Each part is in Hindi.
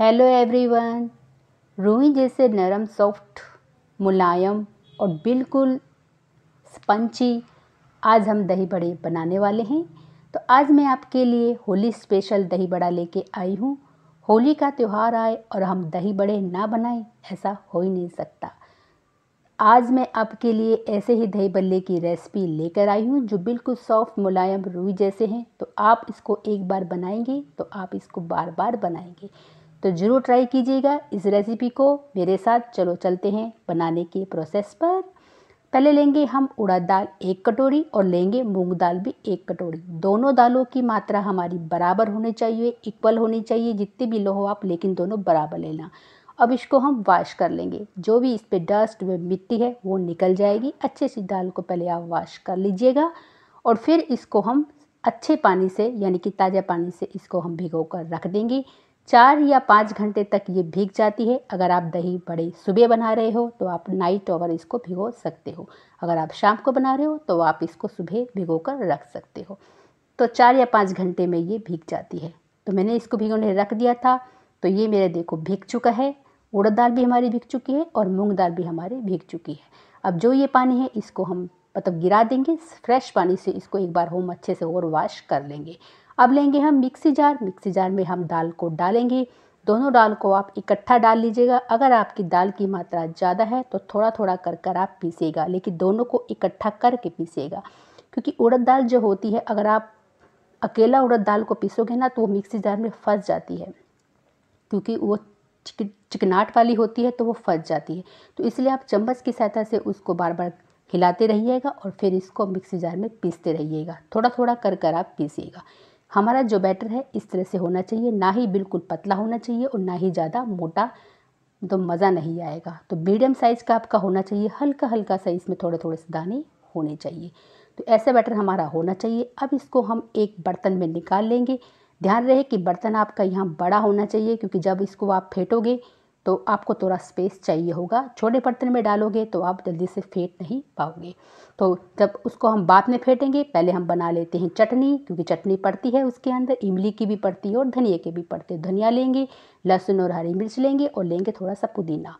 हेलो एवरीवन रूई जैसे नरम सॉफ्ट मुलायम और बिल्कुल स्पंची आज हम दही बड़े बनाने वाले हैं तो आज मैं आपके लिए होली स्पेशल दही बड़ा लेके आई हूँ होली का त्यौहार आए और हम दही बड़े ना बनाएं ऐसा हो ही नहीं सकता आज मैं आपके लिए ऐसे ही दही बल्ले की रेसिपी लेकर आई हूँ जो बिल्कुल सॉफ्ट मुलायम रूई जैसे हैं तो आप इसको एक बार बनाएंगे तो आप इसको बार बार बनाएंगे तो ज़रूर ट्राई कीजिएगा इस रेसिपी को मेरे साथ चलो चलते हैं बनाने के प्रोसेस पर पहले लेंगे हम उड़द दाल एक कटोरी और लेंगे मूंग दाल भी एक कटोरी दोनों दालों की मात्रा हमारी बराबर होनी चाहिए इक्वल होनी चाहिए जितनी भी लो हो आप लेकिन दोनों बराबर लेना अब इसको हम वाश कर लेंगे जो भी इस पर डस्ट व मिट्टी है वो निकल जाएगी अच्छे से दाल को पहले आप वाश कर लीजिएगा और फिर इसको हम अच्छे पानी से यानी कि ताज़ा पानी से इसको हम भिगो कर रख देंगे चार या पाँच घंटे तक ये भीग जाती है अगर आप दही बड़े सुबह बना रहे हो तो आप नाइट ओवर इसको भिगो सकते हो अगर आप शाम को बना रहे हो तो आप इसको सुबह भिगो कर रख सकते हो तो चार या पाँच घंटे में ये भीग जाती है तो मैंने इसको भिगोने रख दिया था तो ये मेरे देखो भीग चुका है उड़द दाल भी हमारी भीग चुकी है और मूंग दाल भी हमारी भीग चुकी है अब जो ये पानी है इसको हम मतलब गिरा देंगे फ्रेश पानी से इसको एक बार हम अच्छे से और वॉश कर लेंगे अब लेंगे हम मिक्सी जार मिक्सी जार में हम दाल को डालेंगे दोनों दाल को आप इकट्ठा डाल लीजिएगा अगर आपकी दाल की मात्रा ज़्यादा है तो थोड़ा थोड़ा कर कर आप पीसेगा लेकिन दोनों को इकट्ठा करके पीसेगा क्योंकि उड़द दाल जो होती है अगर आप अकेला उड़द दाल को पीसोगे ना तो वो मिक्सी जार में फंस जाती है क्योंकि वो चिक चिकनाट वाली होती है तो वो फंस जाती है तो इसलिए आप चम्मच की सहायता से उसको बार बार हिलाते रहिएगा और फिर इसको मिक्सी जार में पीसते रहिएगा थोड़ा थोड़ा कर कर आप पीसीएगा हमारा जो बैटर है इस तरह से होना चाहिए ना ही बिल्कुल पतला होना चाहिए और ना ही ज़्यादा मोटा तो मज़ा नहीं आएगा तो मीडियम साइज़ का आपका होना चाहिए हल्का हल्का सा इसमें थोड़े थोड़े से दाने होने चाहिए तो ऐसा बैटर हमारा होना चाहिए अब इसको हम एक बर्तन में निकाल लेंगे ध्यान रहे कि बर्तन आपका यहाँ बड़ा होना चाहिए क्योंकि जब इसको आप फेंटोगे तो आपको थोड़ा स्पेस चाहिए होगा छोटे बर्तन में डालोगे तो आप जल्दी से फेंट नहीं पाओगे तो जब उसको हम बाद में फेंटेंगे पहले हम बना लेते हैं चटनी क्योंकि चटनी पड़ती है उसके अंदर इमली की भी पड़ती है और धनिया की भी पड़ती है धनिया लेंगे लहसुन और हरी मिर्च लेंगे और लेंगे थोड़ा सा पुदीना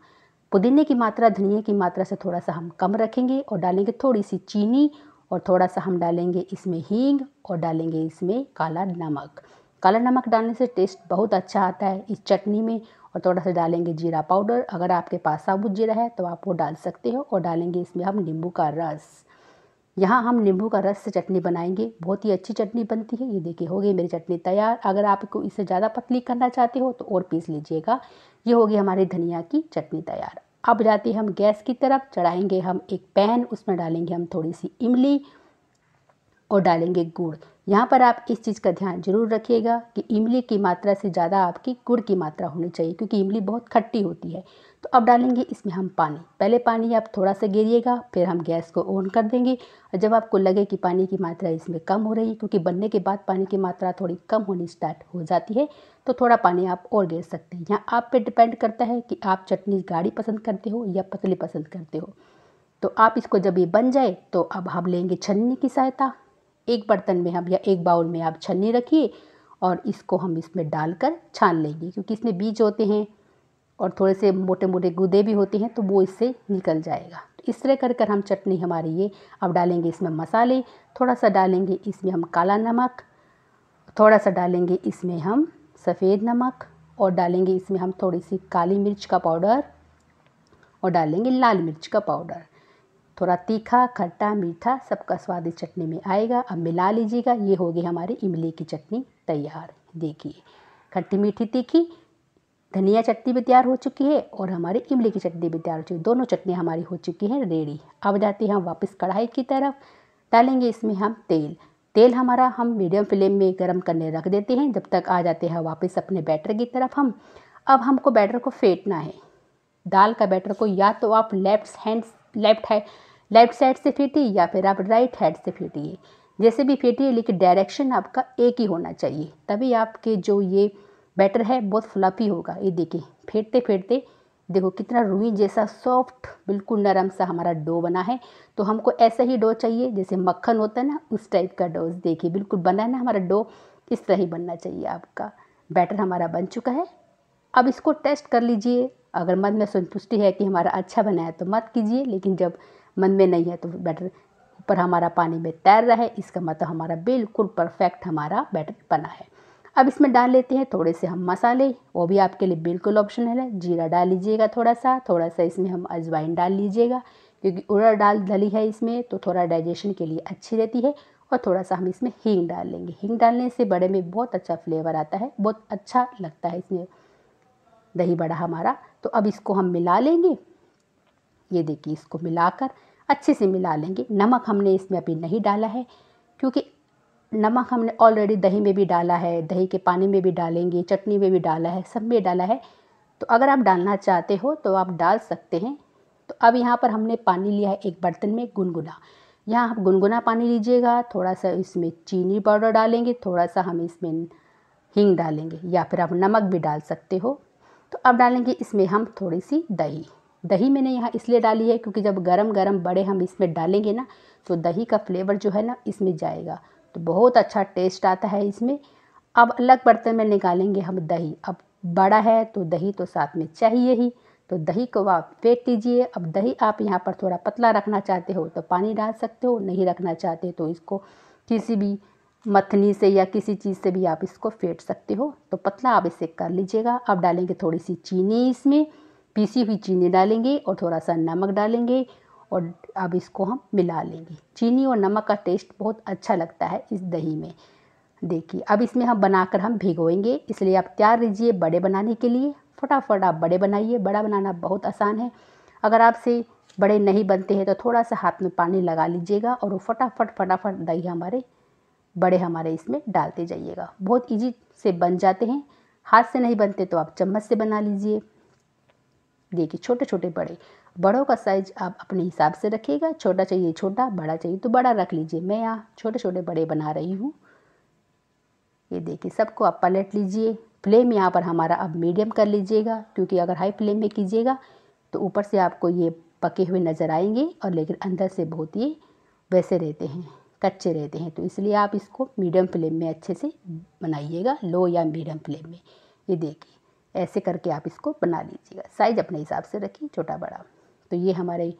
पुदीने की मात्रा धनिया की मात्रा से थोड़ा सा हम कम रखेंगे और डालेंगे थोड़ी सी चीनी और थोड़ा सा हम डालेंगे इसमें हींग और डालेंगे इसमें काला नमक काला नमक डालने से टेस्ट बहुत अच्छा आता है इस चटनी में और थोड़ा सा डालेंगे जीरा पाउडर अगर आपके पास साबुत जीरा है तो आप वो डाल सकते हो और डालेंगे इसमें हम नींबू का रस यहाँ हम नींबू का रस से चटनी बनाएंगे बहुत ही अच्छी चटनी बनती है ये देखिए हो गई मेरी चटनी तैयार अगर आपको इसे ज़्यादा पतली करना चाहते हो तो और पीस लीजिएगा ये होगी हमारी धनिया की चटनी तैयार अब जाते हैं हम गैस की तरफ चढ़ाएंगे हम एक पैन उसमें डालेंगे हम थोड़ी सी इमली और डालेंगे गुड़ यहाँ पर आप इस चीज़ का ध्यान जरूर रखिएगा कि इमली की मात्रा से ज़्यादा आपकी गुड़ की मात्रा होनी चाहिए क्योंकि इमली बहुत खट्टी होती है तो अब डालेंगे इसमें हम पानी पहले पानी आप थोड़ा सा गिरिएगा फिर हम गैस को ऑन कर देंगे और जब आपको लगे कि पानी की मात्रा इसमें कम हो रही है क्योंकि बनने के बाद पानी की मात्रा थोड़ी कम होनी स्टार्ट हो जाती है तो थोड़ा पानी आप और गिर सकते हैं यहाँ आप पे डिपेंड करता है कि आप चटनी गाढ़ी पसंद करते हो या पतली पसंद करते हो तो आप इसको जब ये बन जाए तो अब हम लेंगे छन्नी की सहायता एक बर्तन में आप या एक बाउल में आप छन्नी रखिए और इसको हम इसमें डालकर छान लेंगे क्योंकि इसमें बीज होते हैं और थोड़े से मोटे मोटे गुदे भी होते हैं तो वो इससे निकल जाएगा तो इस तरह कर कर हम चटनी हमारी ये अब डालेंगे इसमें मसाले थोड़ा सा डालेंगे इसमें हम काला नमक थोड़ा सा डालेंगे इसमें हम सफ़ेद नमक और डालेंगे इसमें हम थोड़ी सी काली मिर्च का पाउडर और डालेंगे लाल मिर्च का पाउडर थोड़ा तीखा खट्टा मीठा सबका स्वाद इस चटनी में आएगा अब मिला लीजिएगा ये होगी हमारी इमली की चटनी तैयार देखिए खट्टी मीठी तीखी धनिया चटनी भी तैयार हो चुकी है और हमारी इमली की चटनी भी तैयार हो चुकी है दोनों चटनी हमारी हो चुकी है रेडी अब जाते हैं हम वापस कढ़ाई की तरफ डालेंगे इसमें हम तेल तेल हमारा हम मीडियम फ्लेम में गर्म करने रख देते हैं जब तक आ जाते हैं वापस अपने बैटर की तरफ हम अब हमको बैटर को फेंटना है दाल का बैटर को या तो आप लेफ्ट हैंड लेफ्ट है लेफ्ट साइड से फेंटिए या फिर आप राइट हैंड से फेंटिए जैसे भी फेंटिए लेकिन डायरेक्शन आपका एक ही होना चाहिए तभी आपके जो ये बैटर है बहुत फ्लफी होगा ये देखिए फेंटते फेंटते देखो कितना रुई जैसा सॉफ्ट बिल्कुल नरम सा हमारा डो बना है तो हमको ऐसा ही डो चाहिए जैसे मक्खन होता है ना उस टाइप का डो देखिए बिल्कुल बना है ना हमारा डो इस तरह ही बनना चाहिए आपका बैटर हमारा बन चुका है अब इसको टेस्ट कर लीजिए अगर मन में संतुष्टि है कि हमारा अच्छा बना है तो मत कीजिए लेकिन जब मन में नहीं है तो बैटर ऊपर हमारा पानी में तैर रहा है इसका मतलब हमारा बिल्कुल परफेक्ट हमारा बैटर बना है अब इसमें डाल लेते हैं थोड़े से हम मसाले वो भी आपके लिए बिल्कुल ऑप्शन है जीरा डाल लीजिएगा थोड़ा सा थोड़ा सा इसमें हम अजवाइन डाल लीजिएगा क्योंकि उड़ा डाल डली है इसमें तो थोड़ा डाइजेशन के लिए अच्छी रहती है और थोड़ा सा हम इसमें हींग डाल लेंगे हींग डालने से बड़े में बहुत अच्छा फ्लेवर आता है बहुत अच्छा लगता है इसमें दही बड़ा हमारा तो अब इसको हम मिला लेंगे ये देखिए इसको मिलाकर अच्छे से मिला लेंगे नमक हमने इसमें अभी नहीं डाला है क्योंकि नमक हमने ऑलरेडी दही में भी डाला है दही के पानी में भी डालेंगे चटनी में भी डाला है सब में डाला है तो अगर आप डालना चाहते हो तो आप डाल सकते हैं तो अब यहाँ पर हमने पानी लिया है एक बर्तन में गुनगुना यहाँ आप गुनगुना पानी लीजिएगा थोड़ा सा इसमें चीनी पाउडर डालेंगे थोड़ा सा हम इसमें हींग डालेंगे या फिर आप नमक भी डाल सकते हो तो अब डालेंगे इसमें हम थोड़ी सी दही दही मैंने यहाँ इसलिए डाली है क्योंकि जब गरम गरम बड़े हम इसमें डालेंगे ना तो दही का फ्लेवर जो है ना इसमें जाएगा तो बहुत अच्छा टेस्ट आता है इसमें अब अलग बर्तन में निकालेंगे हम दही अब बड़ा है तो दही तो साथ में चाहिए ही तो दही को आप फेंक दीजिए अब दही आप यहाँ पर थोड़ा पतला रखना चाहते हो तो पानी डाल सकते हो नहीं रखना चाहते तो इसको किसी भी मथनी से या किसी चीज़ से भी आप इसको फेंट सकते हो तो पतला आप इसे कर लीजिएगा अब डालेंगे थोड़ी सी चीनी इसमें पीसी हुई चीनी डालेंगे और थोड़ा सा नमक डालेंगे और अब इसको हम मिला लेंगे चीनी और नमक का टेस्ट बहुत अच्छा लगता है इस दही में देखिए अब इसमें हम बनाकर हम भिगोएंगे इसलिए आप तैयार रहिए बड़े बनाने के लिए फटाफट आप बड़े बनाइए बड़ा बनाना बहुत आसान है अगर आपसे बड़े नहीं बनते हैं तो थोड़ा सा हाथ में पानी लगा लीजिएगा और वो फटाफट फटाफट दही हमारे बड़े हमारे इसमें डालते जाइएगा बहुत ईजी से बन जाते हैं हाथ से नहीं बनते तो आप चम्मच से बना लीजिए देखिए छोटे छोटे बड़े बड़ों का साइज आप अपने हिसाब से रखिएगा छोटा चाहिए छोटा बड़ा चाहिए तो बड़ा रख लीजिए मैं यहाँ छोटे छोटे बड़े बना रही हूँ ये देखिए सबको आप पलट लीजिए फ्लेम यहाँ पर हमारा अब मीडियम कर लीजिएगा क्योंकि अगर हाई फ्लेम में कीजिएगा तो ऊपर से आपको ये पके हुए नज़र आएंगे और लेकिन अंदर से बहुत ही वैसे रहते हैं कच्चे रहते हैं तो इसलिए आप इसको मीडियम फ्लेम में अच्छे से बनाइएगा लो या मीडियम फ्लेम में ये देखिए ऐसे करके आप इसको बना लीजिएगा साइज़ अपने हिसाब से रखिए छोटा बड़ा तो ये हमारे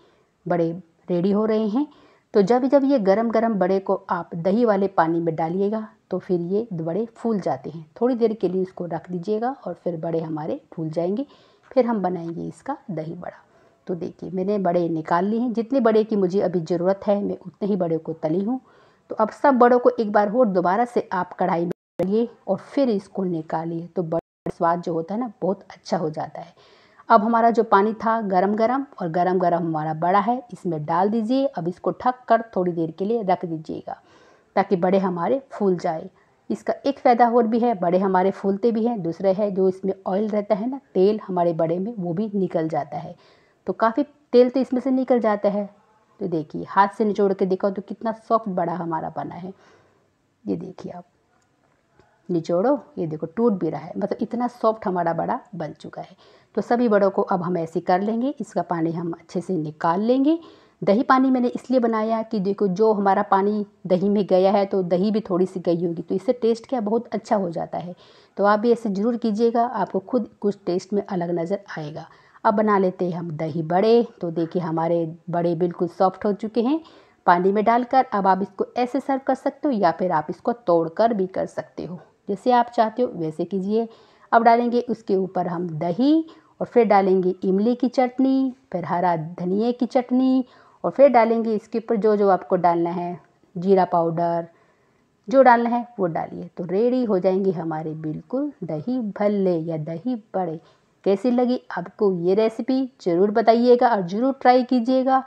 बड़े रेडी हो रहे हैं तो जब जब ये गरम गरम बड़े को आप दही वाले पानी में डालिएगा तो फिर ये बड़े फूल जाते हैं थोड़ी देर के लिए इसको रख दीजिएगा और फिर बड़े हमारे फूल जाएंगे फिर हम बनाएंगे इसका दही बड़ा तो देखिए मैंने बड़े निकाल लिए हैं जितने बड़े की मुझे अभी ज़रूरत है मैं उतने ही बड़े को तली हूँ तो अब सब बड़ों को एक बार और दोबारा से आप कढ़ाई में डालिए और फिर इसको निकालिए तो स्वाद जो होता है ना बहुत अच्छा हो जाता है अब हमारा जो पानी था गरम गरम और गरम गरम हमारा बड़ा है इसमें डाल दीजिए अब इसको ढक कर थोड़ी देर के लिए रख दीजिएगा ताकि बड़े हमारे फूल जाए इसका एक फ़ायदा और भी है बड़े हमारे फूलते भी हैं दूसरे है जो इसमें ऑयल रहता है ना तेल हमारे बड़े में वो भी निकल जाता है तो काफ़ी तेल तो इसमें से निकल जाता है तो देखिए हाथ से निचोड़ के देखो तो कितना सॉफ्ट बड़ा हमारा बना है ये देखिए आप निचोड़ो ये देखो टूट भी रहा है मतलब इतना सॉफ्ट हमारा बड़ा बन चुका है तो सभी बड़ों को अब हम ऐसे कर लेंगे इसका पानी हम अच्छे से निकाल लेंगे दही पानी मैंने इसलिए बनाया कि देखो जो हमारा पानी दही में गया है तो दही भी थोड़ी सी गई होगी तो इससे टेस्ट क्या बहुत अच्छा हो जाता है तो आप भी ऐसे ज़रूर कीजिएगा आपको खुद कुछ टेस्ट में अलग नज़र आएगा अब बना लेते हैं हम दही बड़े तो देखिए हमारे बड़े बिल्कुल सॉफ्ट हो चुके हैं पानी में डालकर अब आप इसको ऐसे सर्व कर सकते हो या फिर आप इसको तोड़ कर भी कर सकते हो जैसे आप चाहते हो वैसे कीजिए अब डालेंगे उसके ऊपर हम दही और फिर डालेंगे इमली की चटनी फिर हरा धनिए की चटनी और फिर डालेंगे इसके ऊपर जो जो आपको डालना है जीरा पाउडर जो डालना है वो डालिए तो रेडी हो जाएंगे हमारे बिल्कुल दही भल्ले या दही बड़े कैसी लगी आपको ये रेसिपी ज़रूर बताइएगा और ज़रूर ट्राई कीजिएगा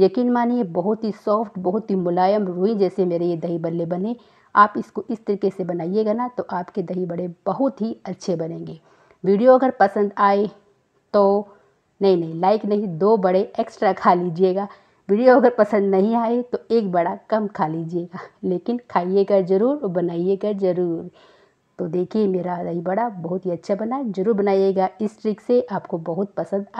यकीन मानिए बहुत ही सॉफ्ट बहुत ही मुलायम रुई जैसे मेरे ये दही भल्ले बने आप इसको इस तरीके से बनाइएगा ना तो आपके दही बड़े बहुत ही अच्छे बनेंगे वीडियो अगर पसंद आए तो नहीं नहीं लाइक नहीं दो बड़े एक्स्ट्रा खा लीजिएगा वीडियो अगर पसंद नहीं आए तो एक बड़ा कम खा लीजिएगा लेकिन खाइएगा ज़रूर और बनाइएगा ज़रूर तो देखिए मेरा दही बड़ा बहुत ही अच्छा बना ज़रूर बनाइएगा इस ट्रिक से आपको बहुत पसंद आ